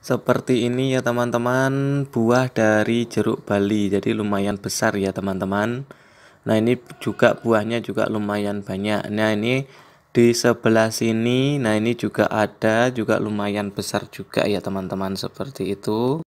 Seperti ini ya teman-teman, buah dari jeruk Bali. Jadi lumayan besar ya teman-teman. Nah, ini juga buahnya juga lumayan banyak. Nah, ini di sebelah sini. Nah, ini juga ada juga lumayan besar juga ya teman-teman seperti itu.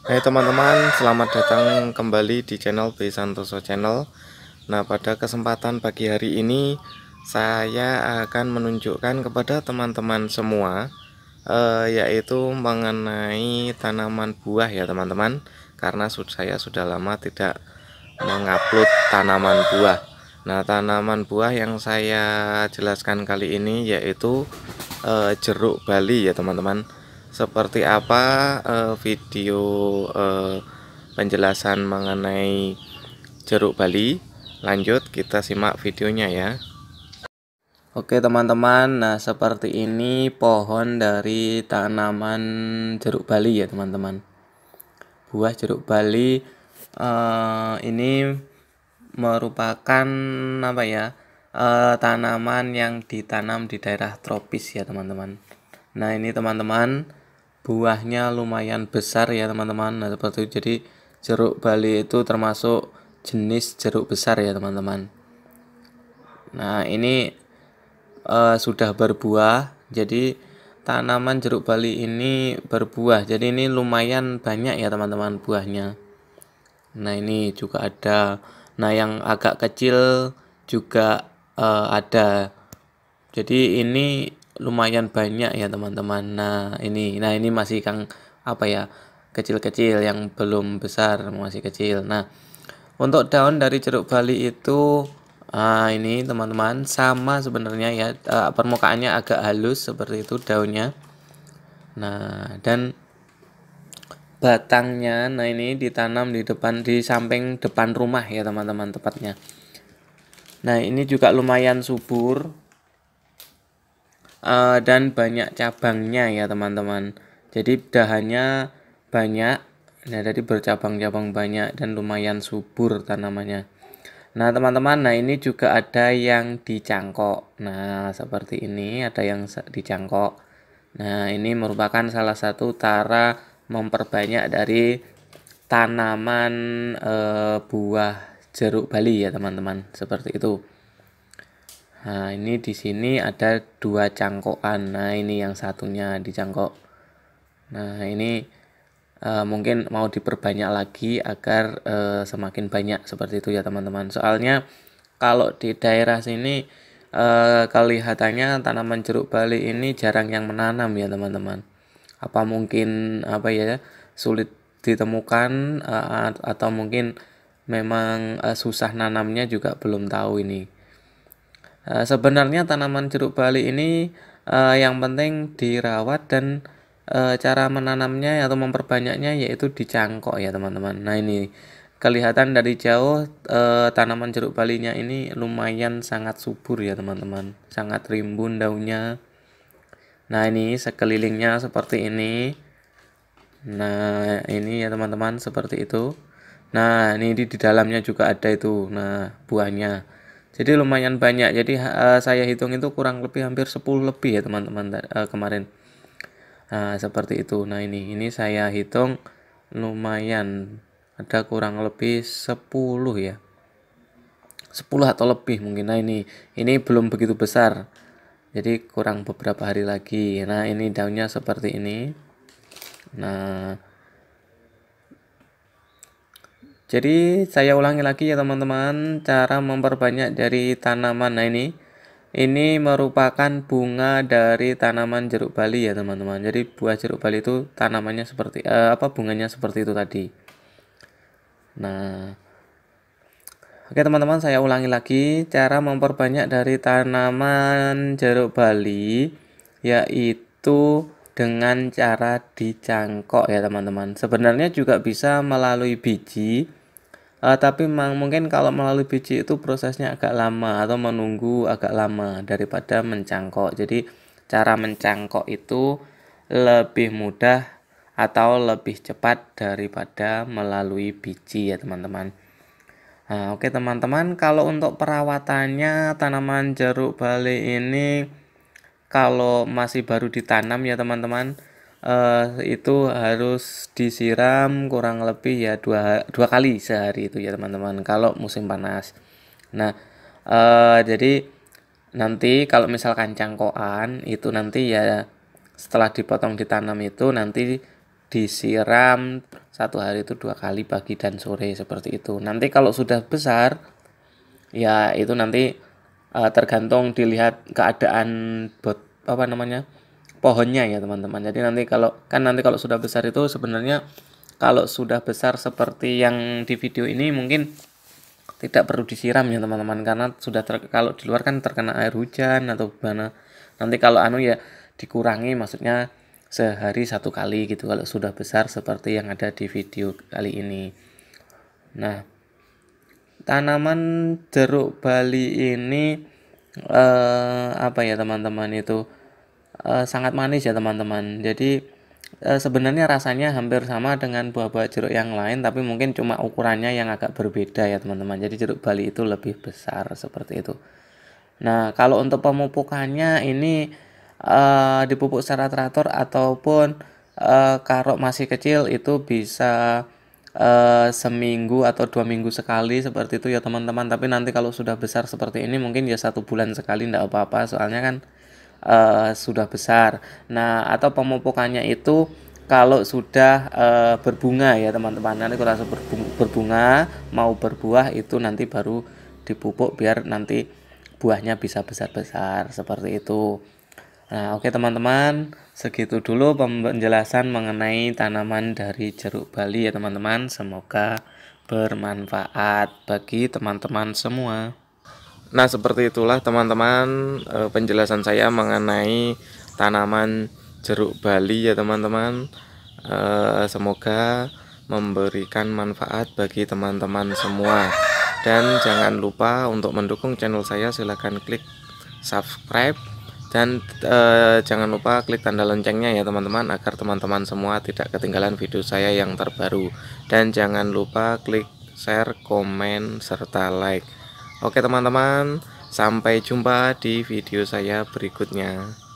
Hai hey, teman-teman, selamat datang kembali di channel B Santoso Channel. Nah, pada kesempatan pagi hari ini saya akan menunjukkan kepada teman-teman semua eh, yaitu mengenai tanaman buah ya, teman-teman. Karena saya sudah lama tidak mengupload tanaman buah. Nah, tanaman buah yang saya jelaskan kali ini yaitu eh, jeruk Bali ya, teman-teman seperti apa uh, video uh, penjelasan mengenai jeruk Bali lanjut kita simak videonya ya Oke teman-teman nah seperti ini pohon dari tanaman jeruk Bali ya teman-teman buah jeruk Bali uh, ini merupakan apa ya tanaman yang ditanam di daerah tropis ya teman-teman nah ini teman-teman buahnya lumayan besar ya teman-teman nah seperti itu jadi jeruk Bali itu termasuk jenis jeruk besar ya teman-teman nah ini uh, sudah berbuah jadi tanaman jeruk Bali ini berbuah jadi ini lumayan banyak ya teman-teman buahnya nah ini juga ada nah yang agak kecil juga uh, ada jadi ini lumayan banyak ya teman-teman nah ini nah ini masih kang apa ya kecil-kecil yang belum besar masih kecil nah untuk daun dari jeruk bali itu uh, ini teman-teman sama sebenarnya ya ah, permukaannya agak halus seperti itu daunnya nah dan batangnya nah ini ditanam di depan di samping depan rumah ya teman-teman tepatnya nah ini juga lumayan subur uh, dan banyak cabangnya ya teman-teman jadi dahannya banyak nah jadi bercabang-cabang banyak dan lumayan subur tanamannya nah teman-teman nah ini juga ada yang dicangkok nah seperti ini ada yang dicangkok nah ini merupakan salah satu cara memperbanyak dari tanaman e, buah jeruk Bali ya teman-teman seperti itu Nah, ini di sini ada dua cangkokan. Nah, ini yang satunya di cangkok. Nah, ini e, mungkin mau diperbanyak lagi agar e, semakin banyak seperti itu ya, teman-teman. Soalnya kalau di daerah sini e, kelihatannya tanaman jeruk bali ini jarang yang menanam ya, teman-teman. Apa mungkin apa ya sulit ditemukan e, atau mungkin memang e, susah nanamnya juga belum tahu ini. Eh, sebenarnya tanaman jeruk bali ini uh, yang penting dirawat dan uh, cara menanamnya atau memperbanyaknya yaitu dicangkok ya teman-teman. Nah ini kelihatan dari jauh tanaman jeruk balinya ini lumayan sangat subur ya teman-teman, sangat rimbun daunnya. Nah ini sekelilingnya seperti ini. Nah ini ya teman-teman seperti itu. Nah ini di dalamnya juga ada itu. Nah buahnya jadi lumayan banyak jadi uh, saya hitung itu kurang lebih hampir 10 lebih ya teman-teman uh, kemarin uh, seperti itu nah ini ini saya hitung lumayan ada kurang lebih 10 ya 10 atau lebih mungkin nah ini ini belum begitu besar jadi kurang beberapa hari lagi nah ini daunnya seperti ini nah jadi saya ulangi lagi ya teman-teman cara memperbanyak dari tanaman. Nah ini ini merupakan bunga dari tanaman jeruk bali ya teman-teman. Jadi buah jeruk bali itu tanamannya seperti eh, apa bunganya seperti itu tadi. Nah Oke teman-teman saya ulangi lagi cara memperbanyak dari tanaman jeruk bali yaitu dengan cara dicangkok ya teman-teman. Sebenarnya juga bisa melalui biji Uh, tapi mungkin kalau melalui biji itu prosesnya agak lama atau menunggu agak lama daripada mencangkok. Jadi cara mencangkok itu lebih mudah atau lebih cepat daripada melalui biji ya teman-teman. Nah, oke okay, teman-teman, kalau untuk perawatannya tanaman jeruk bali ini kalau masih baru ditanam ya teman-teman, uh, itu harus disiram kurang lebih ya dua dua kali sehari itu ya teman-teman kalau musim panas nah uh, jadi nanti kalau misalkan cangkoan itu nanti ya setelah dipotong ditanam itu nanti disiram satu hari itu dua kali pagi dan sore seperti itu nanti kalau sudah besar ya itu nanti uh, tergantung dilihat keadaan bot apa namanya pohonnya ya teman-teman. Jadi nanti kalau kan nanti kalau sudah besar itu sebenarnya kalau sudah besar seperti yang di video ini mungkin tidak perlu disiram ya teman-teman karena sudah ter, kalau di luar kan terkena air hujan atau gimana. Nanti kalau anu ya dikurangi maksudnya sehari satu kali gitu kalau sudah besar seperti yang ada di video kali ini. Nah, tanaman jeruk Bali ini eh, apa ya teman-teman itu? uh, sangat manis ya teman-teman jadi uh, sebenarnya rasanya hampir sama dengan buah-buah jeruk yang lain tapi mungkin cuma ukurannya yang agak berbeda ya teman-teman jadi jeruk bali itu lebih besar seperti itu nah kalau untuk pemupukannya ini uh, dipupuk secara teratur ataupun uh, karok masih kecil itu bisa Uh, seminggu atau dua minggu sekali seperti itu ya teman-teman tapi nanti kalau sudah besar seperti ini mungkin ya satu bulan sekali tidak apa-apa soalnya kan uh, sudah besar. Nah, atau pemupukannya itu kalau sudah uh, berbunga ya teman-teman nanti kalau langsung berbunga, berbunga mau berbuah itu nanti baru dipupuk biar nanti buahnya bisa besar-besar seperti itu nah oke okay, teman-teman segitu dulu penjelasan mengenai tanaman dari jeruk bali ya teman-teman semoga bermanfaat bagi teman-teman semua Nah, seperti itulah teman-teman eh, penjelasan saya mengenai tanaman jeruk Bali ya teman-teman. Eh, semoga memberikan manfaat bagi teman-teman semua. Dan jangan lupa untuk mendukung channel saya silahkan klik subscribe dan eh, jangan lupa klik tanda loncengnya ya teman-teman agar teman-teman semua tidak ketinggalan video saya yang terbaru dan jangan lupa klik share, komen, serta like Oke teman-teman, sampai jumpa di video saya berikutnya.